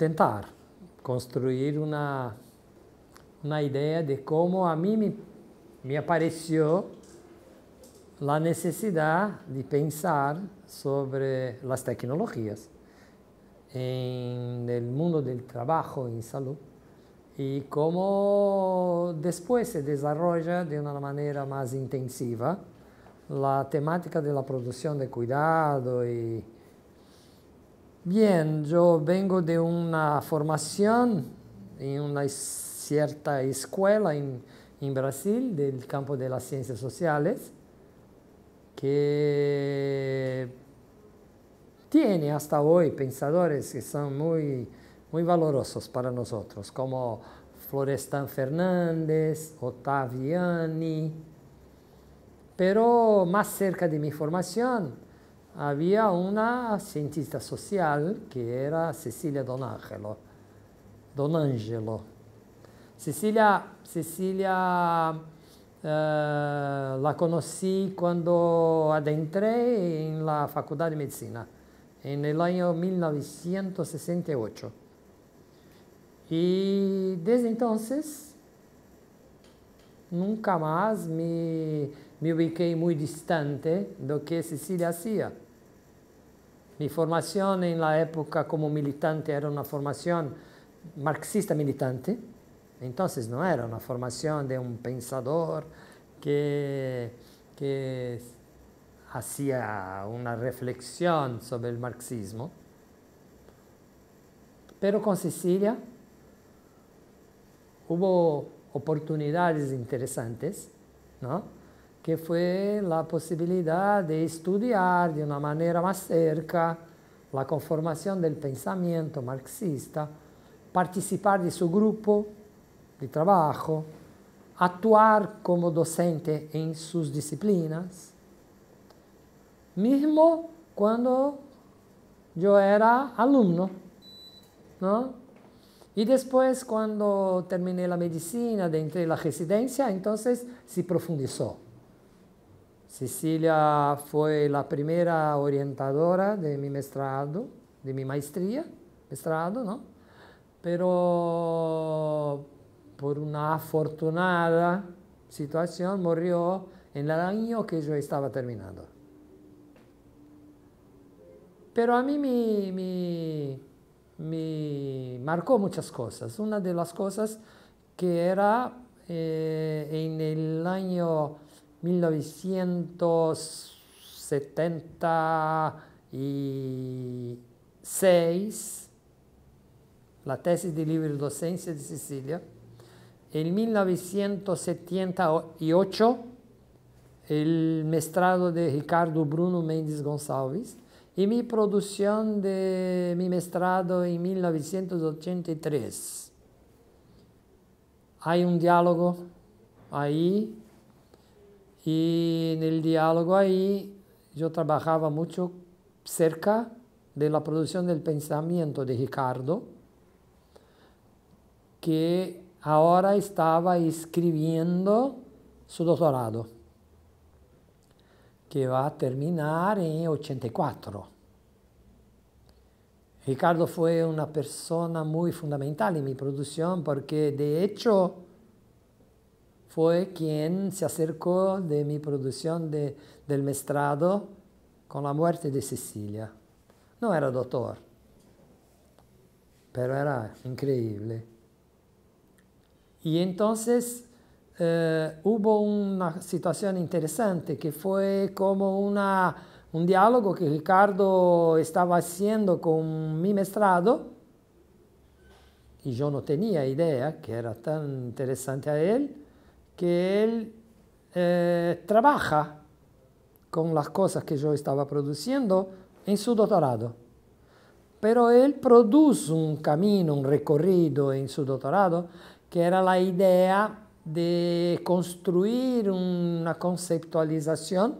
intentar construir una, una idea de cómo a mí me, me apareció la necesidad de pensar sobre las tecnologías en el mundo del trabajo, en salud, y cómo después se desarrolla de una manera más intensiva la temática de la producción de cuidado y, Bien, yo vengo de una formación en una cierta escuela en, en Brasil del campo de las ciencias sociales que tiene hasta hoy pensadores que son muy, muy valorosos para nosotros, como Florestan Fernández, Ottaviani, pero más cerca de mi formación, había una cientista social que era Cecilia Don ángelo Cecilia, Cecilia eh, la conocí cuando adentré en la Facultad de Medicina, en el año 1968. Y desde entonces nunca más me me ubiqué muy distante de lo que Cecilia hacía. Mi formación en la época como militante era una formación marxista militante, entonces no era una formación de un pensador que, hacía una reflexión sobre el marxismo. Pero con Cecilia hubo oportunidades interesantes, ¿no? que fue la posibilidad de estudiar de una manera más cerca la conformación del pensamiento marxista, participar de su grupo de trabajo, actuar como docente en sus disciplinas, mismo cuando yo era alumno, Y después cuando terminé la medicina, de entre la residencia, entonces se profundizó. Cecilia fue la primera orientadora de mi maestrado, de mi maestría, maestrado, ¿no? Pero por una afortunada situación murió en el año que yo estaba terminando. Pero a mí me, marcó muchas cosas. Una de las cosas que era eh, en el año 1976, la tesis de libre docencia de Sicilia. En 1978, el mestrado de Ricardo Bruno Mendes González y mi producción de mi mestrado en 1983. Hay un diálogo ahí y en el diálogo ahí yo trabajaba mucho cerca de la producción del pensamiento de Ricardo, que ahora estaba escribiendo su doctorado, que va a terminar en 84. Ricardo fue una persona muy fundamental en mi producción porque de hecho fue quien se acercó de mi producción del mestrado con la muerte de Cecilia. No era doctor, pero era increíble. Y entonces eh, hubo una situación interesante que fue como un diálogo que Ricardo estaba haciendo con mi mestrado y yo no tenía idea que era tan interesante a él que él eh, trabaja con las cosas que yo estaba produciendo en su doctorado. Pero él produce un camino, un recorrido en su doctorado, que era la idea de construir una conceptualización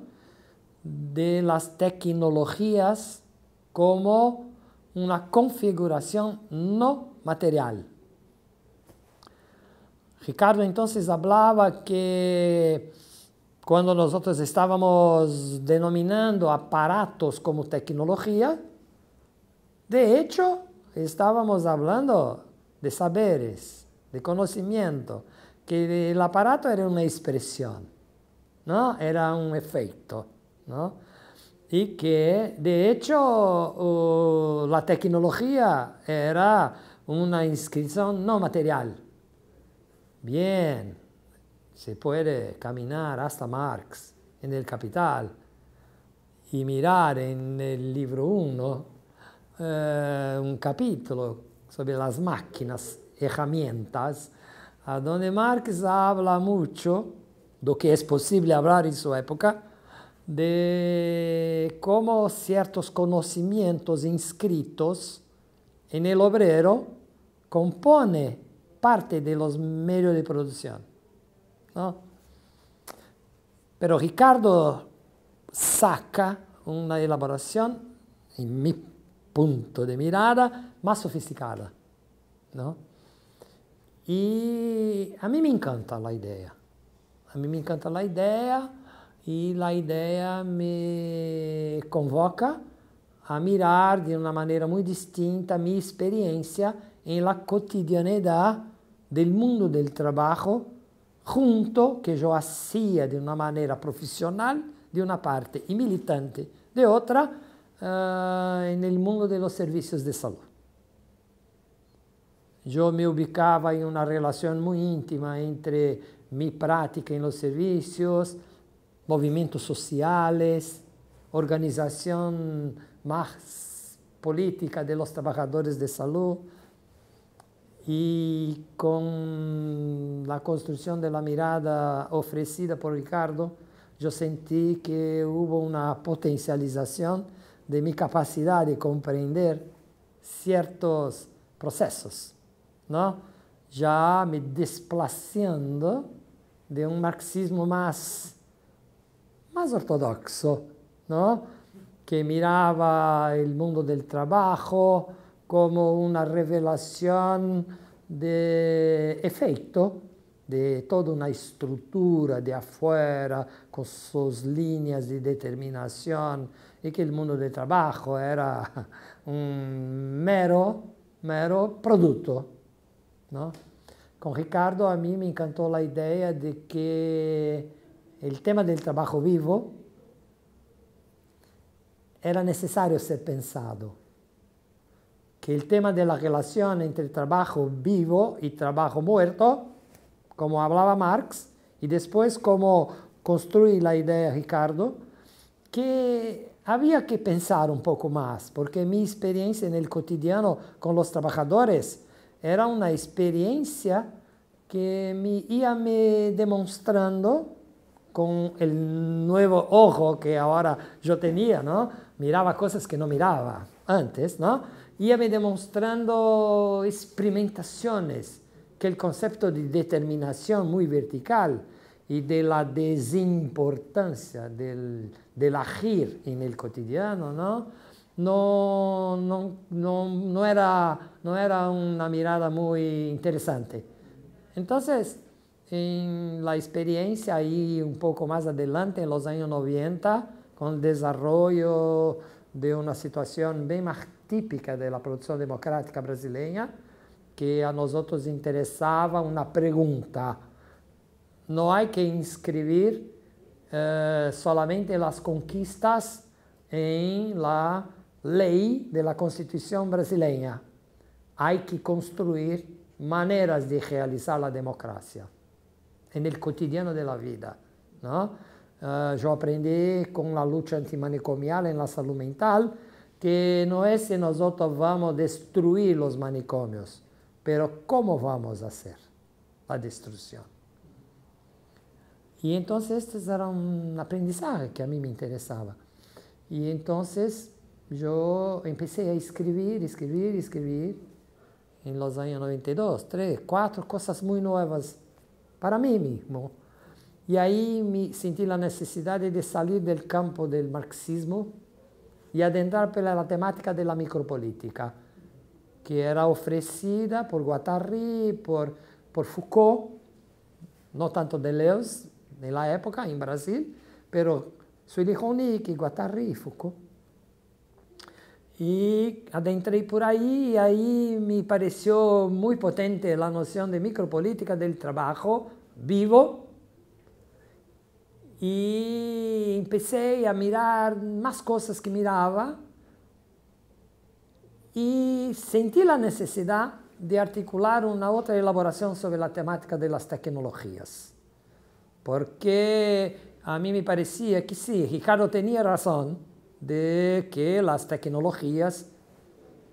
de las tecnologías como una configuración no material. Ricardo entonces hablaba que cuando nosotros estábamos denominando aparatos como tecnología, de hecho estábamos hablando de saberes, de conocimiento, que el aparato era una expresión, ¿no? era un efecto. Y que de hecho la tecnología era una inscripción no material Bien, se puede caminar hasta Marx en el Capital y mirar en el libro 1 eh, un capítulo sobre las máquinas, herramientas, a donde Marx habla mucho, lo que es posible hablar en su época, de cómo ciertos conocimientos inscritos en el obrero compone parte de los medios de producción. ¿no? Pero Ricardo saca una elaboración, en mi punto de mirada, más sofisticada. ¿no? Y a mí me encanta la idea. A mí me encanta la idea y la idea me convoca a mirar de uma maneira muito distinta a minha experiência em la cotidianidade del mundo del trabajo junto, que yo hacía de una manera profesional, de una parte, y militante de otra, eh, en el mundo de los servicios de salud. Yo me ubicaba en una relación muy íntima entre mi práctica en los servicios, movimientos sociales, organización más política de los trabajadores de salud, y con la construcción de la mirada ofrecida por Ricardo, yo sentí que hubo una potencialización de mi capacidad de comprender ciertos procesos, ¿no? ya me desplazando de un marxismo más, más ortodoxo, ¿no? que miraba el mundo del trabajo, come una revelación de efecto de toda una estructura de afuera con sus líneas de determinación y que el mundo del trabajo era un mero, mero producto. ¿no? Con Ricardo a mí me encantó la idea de que el tema del trabajo vivo era necesario ser pensado que el tema de la relación entre trabajo vivo y trabajo muerto, como hablaba Marx, y después como construí la idea Ricardo, que había que pensar un poco más, porque mi experiencia en el cotidiano con los trabajadores era una experiencia que me iba me demostrando con el nuevo ojo que ahora yo tenía, ¿no? Miraba cosas que no miraba antes, ¿no? iba demostrando experimentaciones que el concepto de determinación muy vertical y de la desimportancia del, del agir en el cotidiano, ¿no? No, no, era, no era una mirada muy interesante. Entonces, en la experiencia y un poco más adelante, en los años 90, con el desarrollo de una situación bien marcada, típica da produção democrática brasileira, que a nós outros interessava uma pergunta. Não há que inscrever eh, solamente as conquistas em la lei da Constituição brasileira. Há que construir maneiras de realizar a democracia e no cotidiano da vida. Não? Uh, eh, eu aprendi com a luta antimanicomial na saúde mental, que no es si nosotros vamos a destruir los manicomios, pero cómo vamos a hacer la destrucción. Y entonces este era un aprendizaje que a mí me interesaba. Y entonces yo empecé a escribir, escribir, escribir en los años 92, 3, 4, cosas muy nuevas para mí mismo. Y ahí me sentí la necesidad de salir del campo del marxismo y adentrar por la temática de la micropolítica, que era ofrecida por Guattari, por, por Foucault, no tanto Deleuze en la época en Brasil, pero Suiliconic, Guattari y Foucault. Y e adentré por ahí y e ahí me pareció muy potente la noción de micropolítica del trabajo vivo y empecé a mirar más cosas que miraba y sentí la necesidad de articular una otra elaboración sobre la temática de las tecnologías, porque a mí me parecía que sí, Ricardo tenía razón de que las tecnologías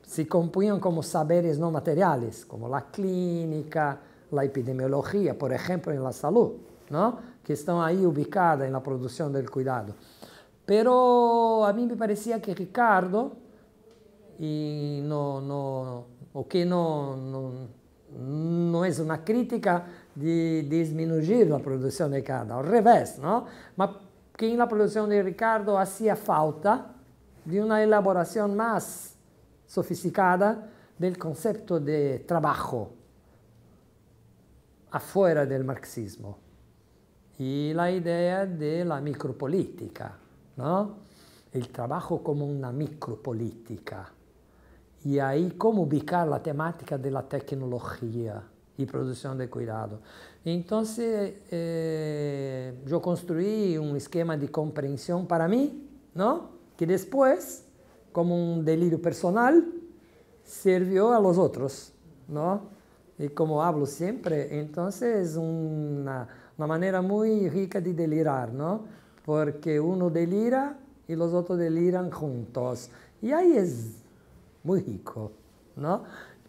se componían como saberes no materiales, como la clínica, la epidemiología, por ejemplo, en la salud, ¿no? que están ahí ubicadas en la producción del cuidado. Pero a mí me parecía que Ricardo, no, o que no, no, es una crítica de disminuir la producción de cada, al revés, ¿no? Ma que en la producción de Ricardo hacía falta de una elaboración más sofisticada del concepto de trabajo afuera del marxismo y la idea de la micropolítica, ¿no? el trabajo como una micropolítica. Y ahí cómo ubicar la temática de la tecnología y producción de cuidado. Entonces, eh, yo construí un esquema de comprensión para mí, ¿no? que después, como un delirio personal, sirvió a los otros. ¿no? Y como hablo siempre, entonces una una manera muy rica de delirar, ¿no? Porque uno delira y los otros deliran juntos. Y ahí es muy rico, ¿no?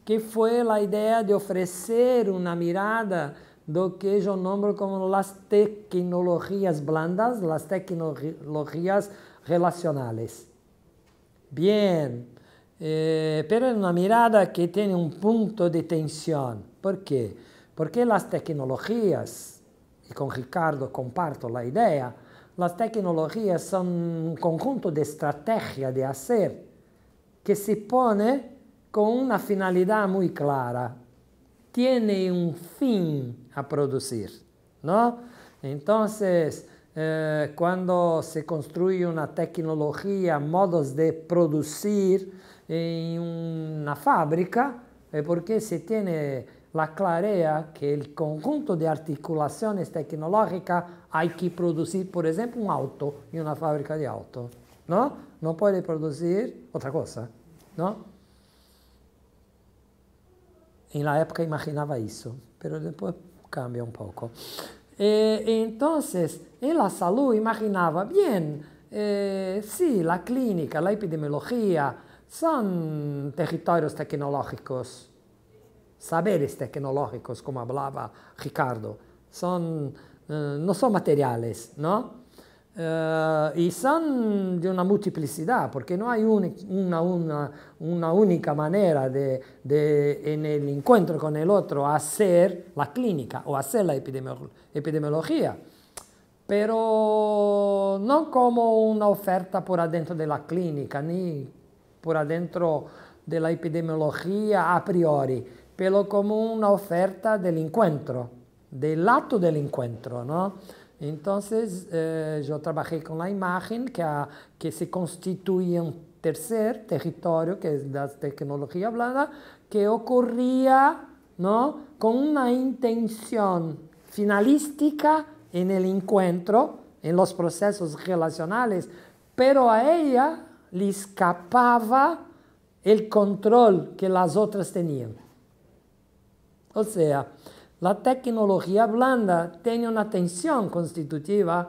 Que fue la idea de ofrecer una mirada lo que yo nombro como las tecnologías blandas, las tecnologías relacionales. Bien, eh, pero es una mirada que tiene un punto de tensión. ¿Por qué? Porque las tecnologías e com Ricardo comparto a ideia. As tecnologias são um conjunto de estrategia de fazer que se põe com uma finalidade muito clara. Tem um fin a produzir, não? Então, eh, quando se construye uma tecnologia, modos de produzir em uma fábrica, é porque se tem la clarea que el conjunto de articulaciones tecnológicas hay que producir, por ejemplo, un auto y una fábrica de auto ¿No? No puede producir otra cosa. ¿No? En la época imaginaba eso, pero después cambia un poco. Eh, entonces, en la salud imaginaba, bien, eh, sí, la clínica, la epidemiología, son territorios tecnológicos, saberes tecnológicos, como hablaba Ricardo, son, eh, no son materiales, ¿no? Eh, y son de una multiplicidad, porque no hay una, única manera de, en el encuentro con el otro, hacer la clínica o hacer la epidemiología pero no como una oferta por adentro de la clínica, ni por adentro de la epidemiología a priori, pero como una oferta del encuentro, del acto del encuentro, ¿no? Entonces eh, yo trabajé con la imagen que, se constituía un tercer territorio, que es la tecnología hablada, que ocurría ¿no? con una intención finalística en el encuentro, en los procesos relacionales, pero a ella le escapaba el control que las otras tenían. O sea, la tecnología blanda tiene una tensión constitutiva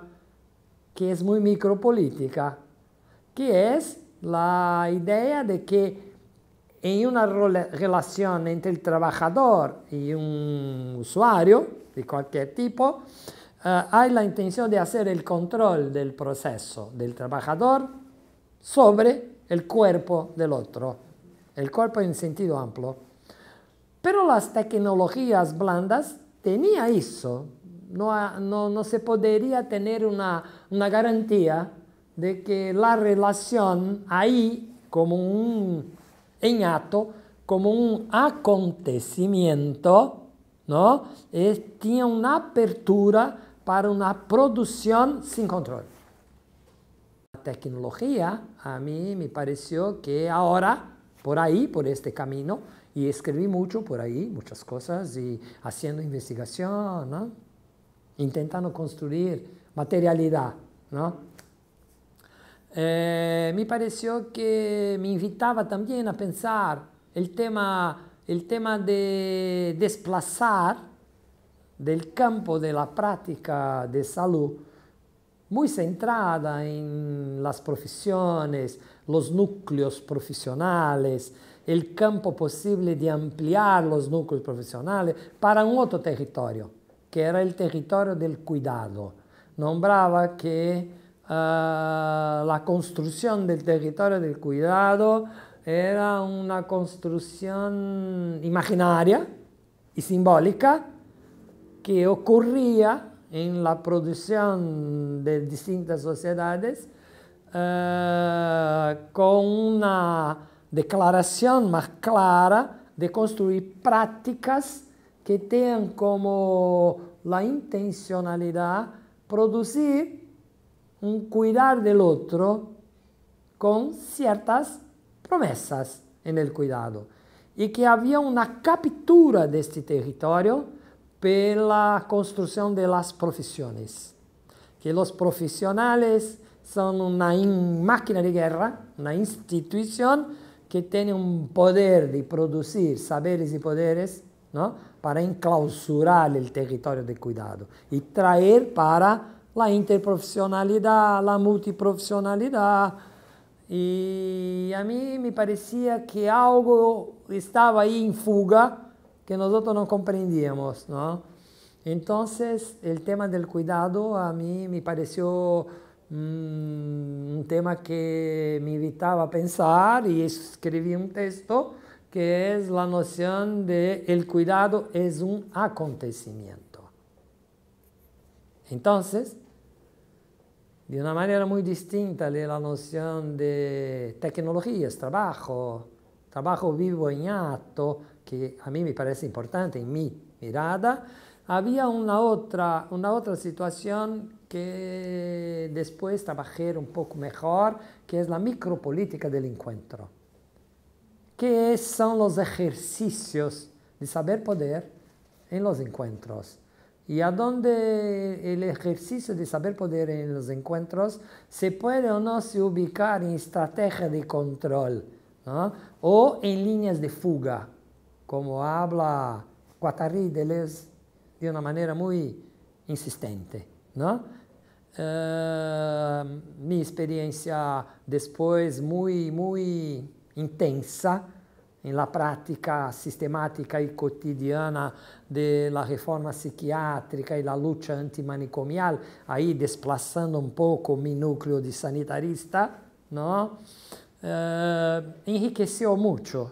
que es muy micropolítica, que es la idea de que en una relación entre el trabajador y un usuario de cualquier tipo, eh, hay la intención de hacer el control del proceso del trabajador sobre el cuerpo del otro, el cuerpo en sentido amplio. Pero las tecnologías blandas tenían eso. No, se podría tener una, garantía de que la relación ahí, como un enato, como un acontecimiento, ¿no? tenía una apertura para una producción sin control. La tecnología a mí me pareció que ahora, por ahí, por este camino, y escribí mucho por ahí, muchas cosas, y haciendo investigación, intentando construir materialidad. ¿no? Eh, me pareció que me invitaba también a pensar el tema, el tema de desplazar del campo de la práctica de salud, muy centrada en las profesiones, los núcleos profesionales, el campo posible de ampliar los núcleos profesionales para un otro territorio, que era el territorio del cuidado. Nombraba que ah, la construcción del territorio del cuidado era una construcción imaginaria y simbólica que ocurría en la producción de distintas sociedades ah, con una declaração mais clara de construir práticas que tenham como a intencionalidade produzir um cuidar do outro com certas promessas no cuidado e que havia uma captura deste território pela construção das profissões. Que os profissionais são uma máquina de guerra, uma instituição que tem um poder de produzir saberes e poderes não? para enclausurar o território de cuidado e trazer para a interprofissionalidade, a multiprofissionalidade. E a mim me parecia que algo estava aí em fuga que nós não compreendíamos, não? Então, o tema do cuidado a mim me pareceu Mm, un tema que me invitaba a pensar y escribí un texto que es la noción de el cuidado es un acontecimiento. Entonces, de una manera muy distinta de la noción de tecnologías, trabajo, trabajo vivo en acto, que a mí me parece importante en mi mirada, había una otra, una otra situación que después trabajé un poco mejor, que es la micropolítica del encuentro, ¿Qué son los ejercicios de saber poder en los encuentros. Y a dónde el ejercicio de saber poder en los encuentros se puede o no se ubicar en estrategia de control ¿no? o en líneas de fuga, como habla Guattari, Les de uma maneira muito insistente, não? Uh, ehm, minha experiência depois muito, muito intensa em la prática sistemática e cotidiana de la reforma psiquiátrica e la lucha antimanicomial, aí desplaçando um pouco meu núcleo de sanitarista, não? Uh, ehm, enriqueceu muito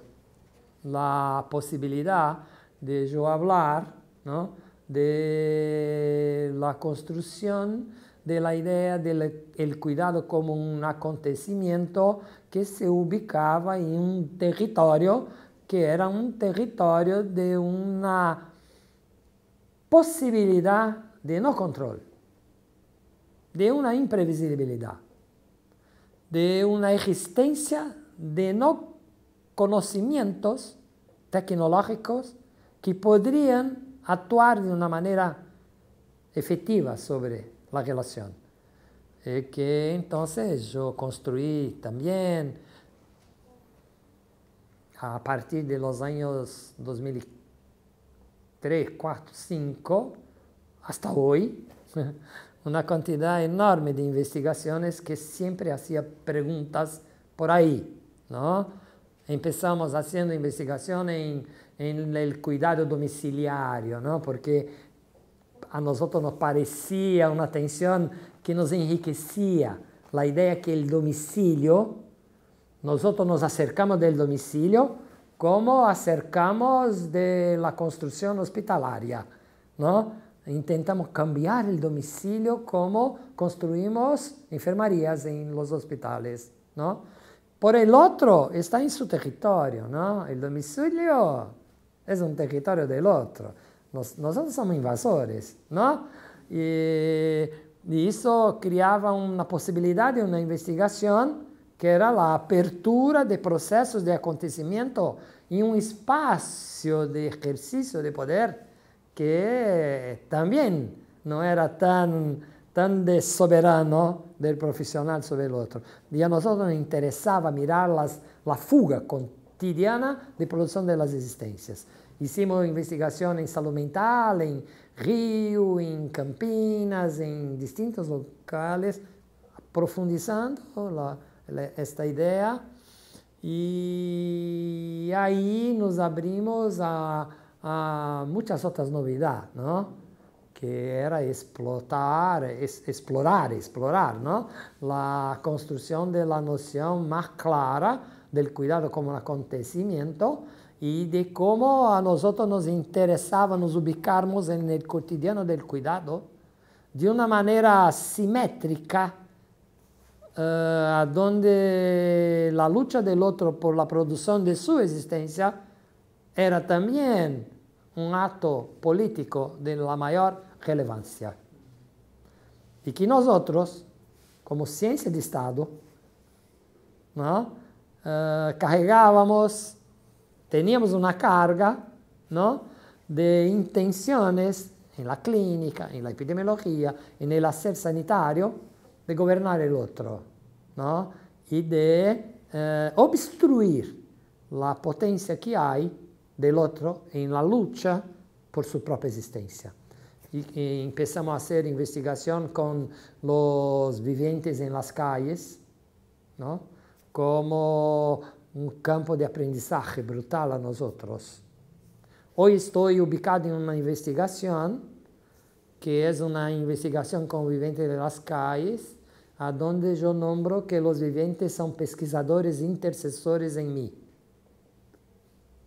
a possibilidade de eu falar, não? de la construcción de la idea del cuidado como un acontecimiento que se ubicaba en un territorio que era un territorio de una posibilidad de no control, de una imprevisibilidad, de una existencia de no conocimientos tecnológicos que podrían actuar de una manera efectiva sobre la relación. Eh, que entonces yo construí también a partir de los años 2003, 4, 5, hasta hoy, una cantidad enorme de investigaciones que siempre hacía preguntas por ahí, ¿no? empezamos haciendo investigación en, el cuidado domiciliario, ¿no? porque a nosotros nos parecía una atención que nos enriquecía la idea que el domicilio, nosotros nos acercamos del domicilio como acercamos de la construcción hospitalaria, ¿no? Intentamos cambiar el domicilio como construimos enfermarías en los hospitales, ¿no? Por el otro está en su territorio, ¿no? El domicilio es un territorio del otro. nosotros somos invasores, ¿no? Y, eso creaba una posibilidad de una investigación que era la apertura de procesos de acontecimiento y un espacio de ejercicio de poder que también no era tan tan de soberano del profesional sobre el otro. Y a nosotros nos interesaba mirar la fuga cotidiana de producción de las existencias. Hicimos investigación en salud mental, en Río, en Campinas, en distintos locales, profundizando esta idea. Y ahí nos abrimos a, a muchas otras novedades, ¿no? que era explotar, explorar, explorar, ¿no? La construcción de la noción más clara del cuidado como un acontecimiento y de cómo a nosotros nos interesaba nos ubicarmos en el cotidiano del cuidado de una manera simétrica, eh, donde la lucha del otro por la producción de su existencia era también un acto político de la mayor relevância. E que nós outros, como ciência de Estado, não, uh, eh, carregávamos, tínhamos uma carga não, de intenções em la clínica, em la epidemiologia e no ser sanitário de governar o outro não, e de uh, obstruir a potência que há do outro la luta por sua própria existência y empezamos a hacer investigación con los vivientes en las calles, ¿no? como un campo de aprendizaje brutal a nosotros. Hoy estoy ubicado en una investigación que es una investigación con vivientes de las calles, a donde yo nombro que los vivientes son pesquisadores intercesores en mí.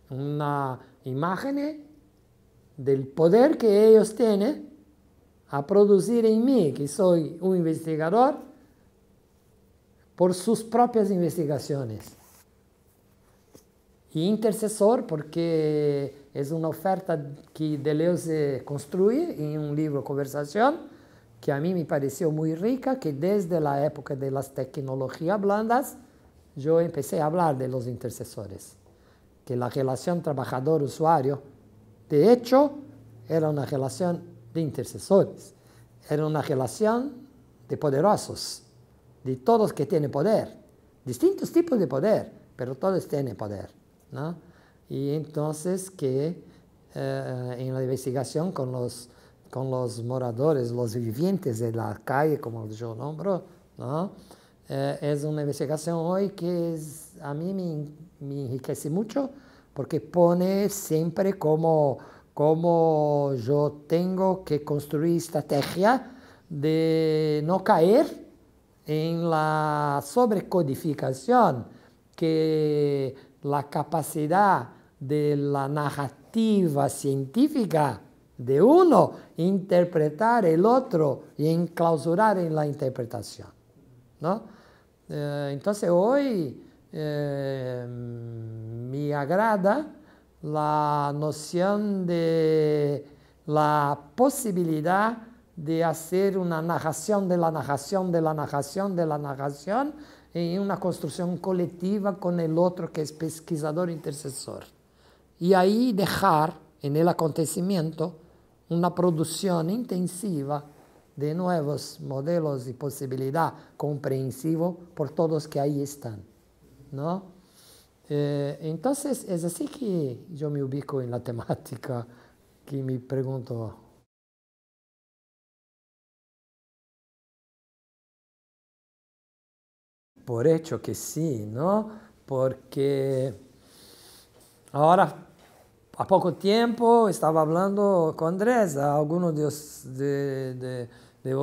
Una imagen del poder que ellos tienen a producir en mí, que soy un investigador, por sus propias investigaciones. Y intercesor porque es una oferta que Deleuze construye en un libro Conversación, que a mí me pareció muy rica, que desde la época de las tecnologías blandas yo empecé a hablar de los intercesores, que la relación trabajador-usuario de hecho, era una relación de intercesores, era una relación de poderosos, de todos que tienen poder, distintos tipos de poder, pero todos tienen poder. Y entonces que eh, en la investigación con los, con los moradores, los vivientes de la calle, como yo nombro, ¿no? Eh, es una investigación hoy que a mí me, me enriquece mucho porque pone siempre como, yo tengo que construir estrategia de no caer en la sobrecodificación, que la capacidad de la narrativa científica de uno interpretar el otro y enclausurar en la interpretación. Eh, entonces hoy Em, me agrada la noción de la posibilidad de hacer una narración de la narración de la narración de la narración en una construcción colectiva con el otro que es pesquisador intercesor. Y ahí dejar en el acontecimiento una producción intensiva de nuevos modelos y posibilidad comprensivo por todos que ahí están. Eh, entonces es así que yo me ubico en la temática que me pregunto. Por hecho que sí, ¿no? Porque ahora a poco tiempo estaba hablando con Andrés, Algunos de,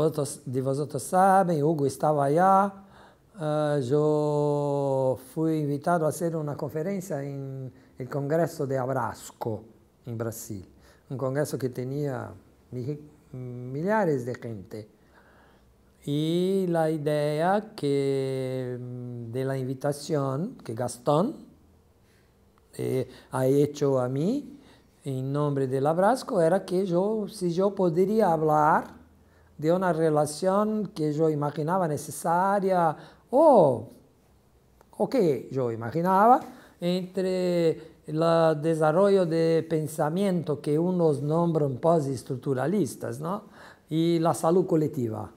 vosotros, saben, Hugo estaba allá. Ah, yo fui invitado a hacer una conferencia en el Congreso de Abrasco, en Brasil. Un congreso que tenía miles de gente. Y la idea que, mm, de la invitación que Gastón eh, ha hecho a mí en nombre del Abrasco era que yo, si yo podría hablar de una relación que yo imaginaba necesaria o, ok, yo imaginaba entre el desarrollo de pensamiento que unos nombran postestructuralistas ¿no? y la salud colectiva.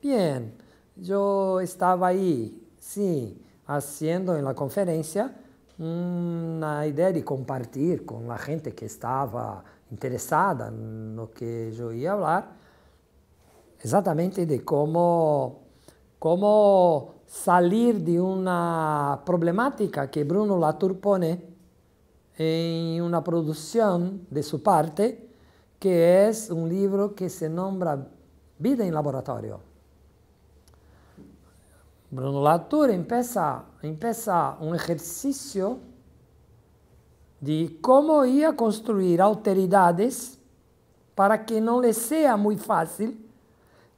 Bien, yo estaba ahí, sí, haciendo en la conferencia una idea de compartir con la gente que estaba interesada en lo que yo iba a hablar, exactamente de cómo cómo salir de una problemática que Bruno Latour pone en una producción de su parte, que es un libro que se nombra Vida en Laboratorio. Bruno Latour empieza, un ejercicio de cómo ir a construir autoridades para que no le sea muy fácil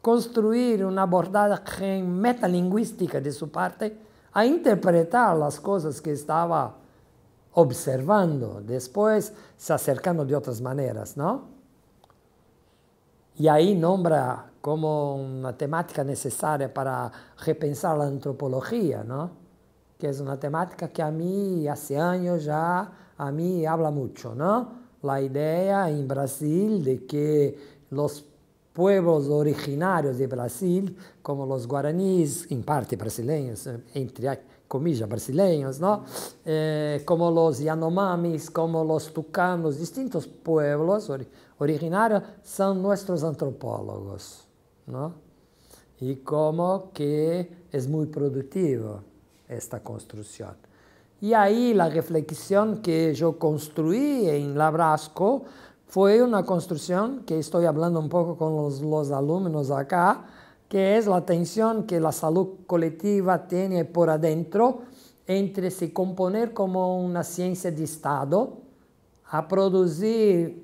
construir una abordaje metalingüística de su parte a interpretar las cosas que estaba observando, después se acercando de otras maneras, ¿no? Y ahí nombra como una temática necesaria para repensar la antropología, ¿no? Que es una temática que a mí hace años ya, a mí habla mucho, ¿no? La idea en Brasil de que los pueblos originários de Brasil, como os guaranis, em parte brasileiros, eh, entre comillas, brasileiros, não? Eh, como os Yanomamis, como os tucanos, distintos pueblos ori originários são nossos antropólogos, não? E como que é muito produtivo esta construção. E aí a reflexão que eu construí em Labrasco foi uma construção que estou falando um pouco com os, os alunos acá, que é a tensão que a saúde coletiva tem por adentro entre se componer como uma ciência de Estado, a produzir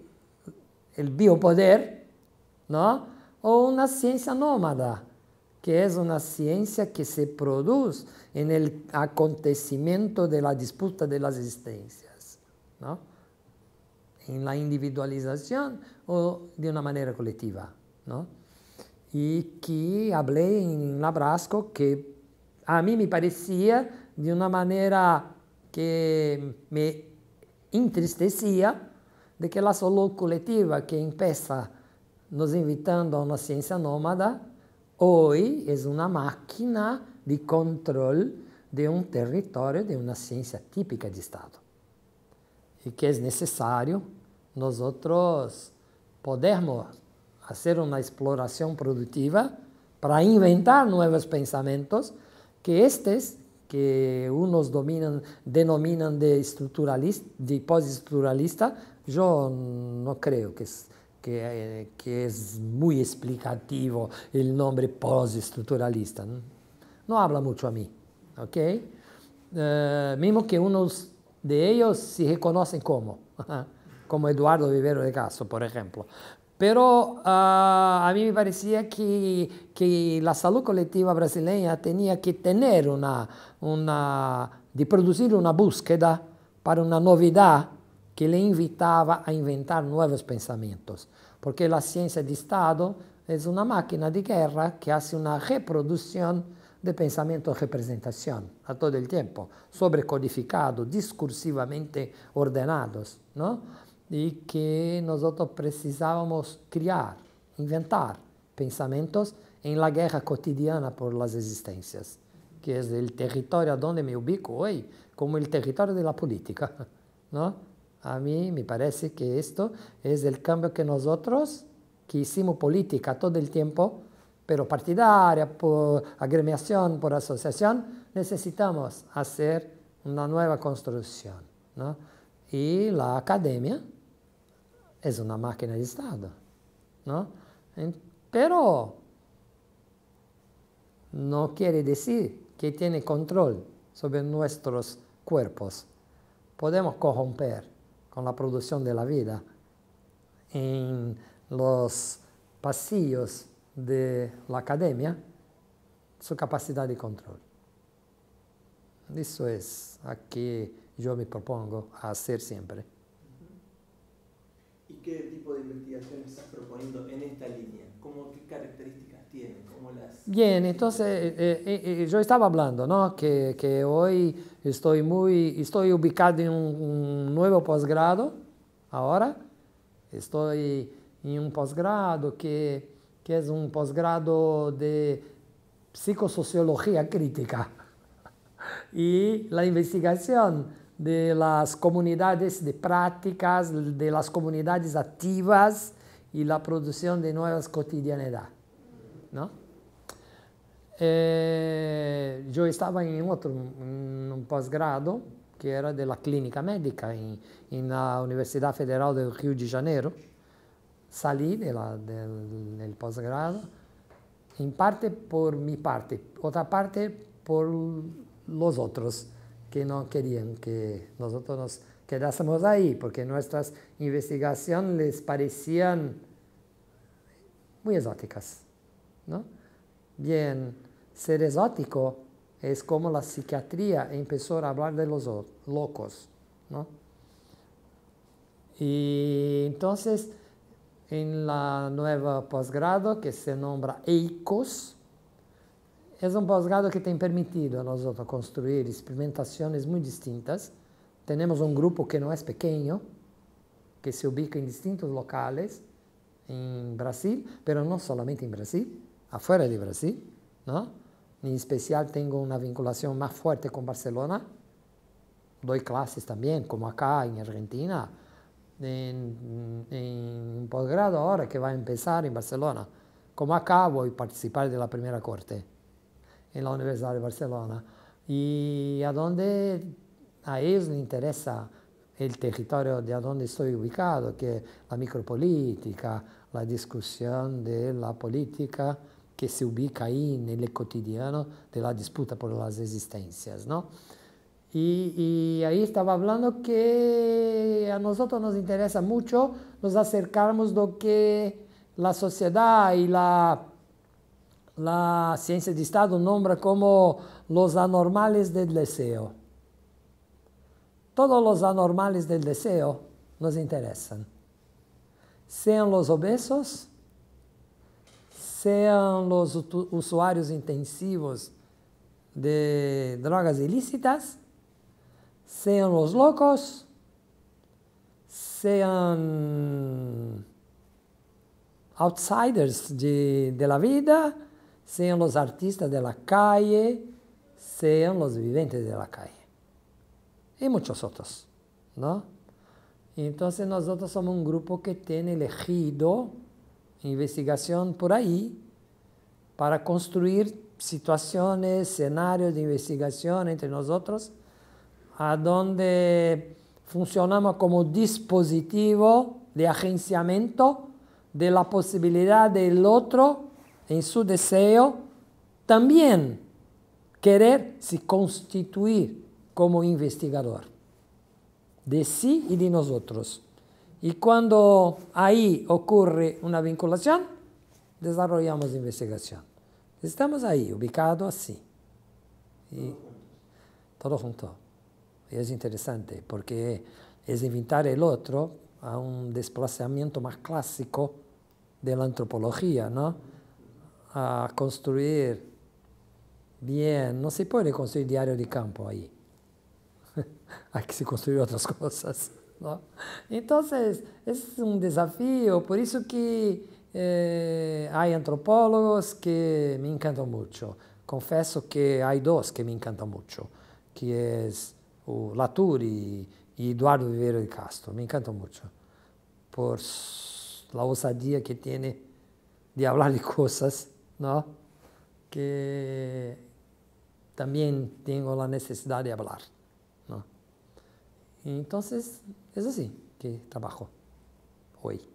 o biopoder, não? ou uma ciência nômada, que é uma ciência que se produz no acontecimento da disputa das existências. Não? em la individualização ou de uma maneira coletiva, não? E que hablé en Labrasco que a mim me parecia de uma maneira que me entristecia de que a solo coletiva que empieza nos invitando a uma ciência nômade, hoje é uma máquina de controle de um território de uma ciência típica de Estado e que é necessário nós outros podermos fazer uma exploração produtiva para inventar novos pensamentos que estes que uns dominam, denominam de estruturalista, de pós-estruturalista, eu não creio que que é, que é muito explicativo o nome pós-estruturalista. Não habla muito a mim, ok? Uh, mesmo que uns de ellos se reconocen como, como Eduardo Vivero de Castro, por ejemplo. Pero ah, a mí me parecía que, la salud colectiva brasileña tenía que tener una, una, de producir una búsqueda para una novedad que le invitaba a inventar nuevos pensamientos. Porque la ciencia de Estado es una máquina de guerra que hace una reproducción de pensamiento e representación a todo el tiempo, sobrecodificado, discursivamente ordenados, ¿no? Y que nosotros precisábamos crear, inventar pensamientos en la guerra cotidiana por las existencias, que es el territorio donde me ubico hoy, como el territorio de la política, ¿no? A mí me parece que esto es el cambio que nosotros, que hicimos política todo el tiempo, pero partidaria, por agremiación, por asociación, necesitamos hacer una nueva construcción. Y la academia es una máquina de Estado. Pero no quiere decir que tiene control sobre nuestros cuerpos. Podemos corromper con la producción de la vida en los pasillos de la academia, su capacidad de control. Eso es a que yo me propongo a hacer siempre. ¿Y qué tipo de investigación estás proponiendo en esta línea? ¿Cómo, ¿Qué características tiene? Las... Bien, entonces eh eh, eh, eh, yo estaba hablando, ¿no? Que, que, hoy estoy muy, estoy ubicado en un, un nuevo posgrado, ahora estoy en un posgrado que que um pós posgrado de psicossociologia crítica e a investigação de las comunidades de práticas, de las comunidades ativas e la produção de novas cotidianidades. ¿no? Eh, yo estaba en otro pós posgrado que era de la clínica médica em en la Federal do Rio de Janeiro salí del, posgrado, en parte por mi parte, otra parte por los otros que no querían que nosotros nos quedásemos ahí, porque nuestras investigaciones les parecían muy exóticas. ¿no? Bien, ser exótico es como la psiquiatría empezó a hablar de los locos. ¿no? Y entonces, en la nueva posgrado que se nombra EICOS. Es un posgrado que te ha permitido a nosotros construir experimentaciones muy distintas. Tenemos un grupo que no es pequeño, que se ubica en distintos locales en Brasil, pero no solamente en Brasil, afuera de Brasil, ¿no? En especial tengo una vinculación más fuerte con Barcelona. Doy clases también, como acá en Argentina, in, in Podgrador que va a empezar in Barcelona, come a y participar partecipare la primera corte en la Universidad de Barcelona. Y a dove a me interessa il territorio de dove sto ubicado, che è la micropolítica, la discussione della politica che si ubica ahí nel el cotidiano de disputa per le esistenze ¿no? Y, ahí estaba hablando que a nosotros nos interesa mucho, nos a lo que la sociedad y la ciencia de Estado nombra como los anormales del deseo. Todos los anormales del deseo nos interesan. Sean los obesos, sean los usuarios intensivos de drogas ilícitas, sean los locos, sean outsiders de, de la vida, sean los artistas de la calle, sean los vivientes de la calle. Y muchos otros, ¿no? Entonces nosotros somos un grupo que tiene elegido investigación por ahí para construir situaciones, escenarios de investigación entre nosotros a donde funcionamos como dispositivo de agenciamiento de la posibilidad del otro en su deseo también querer se constituir como investigador de sí y de nosotros. Y cuando ahí ocurre una vinculación, desarrollamos investigación. Estamos ahí, ubicados así. Y todo junto es interesante porque es invitar el otro a un desplazamiento más clásico de la antropología, ¿no? A construir bien, no se puede construir diario de campo ahí. Hay que se construir otras cosas, ¿no? Entonces, es un desafío, por eso que eh, hay antropólogos que me encantan mucho. Confesso que hay dos que me encantan mucho, que es o tour y Eduardo Vivero de Castro. Me encanta mucho por la osadía que tiene de hablar de cosas, ¿no? Que también tengo la necesidad de hablar, ¿no? Entonces, es así que trabajo hoy.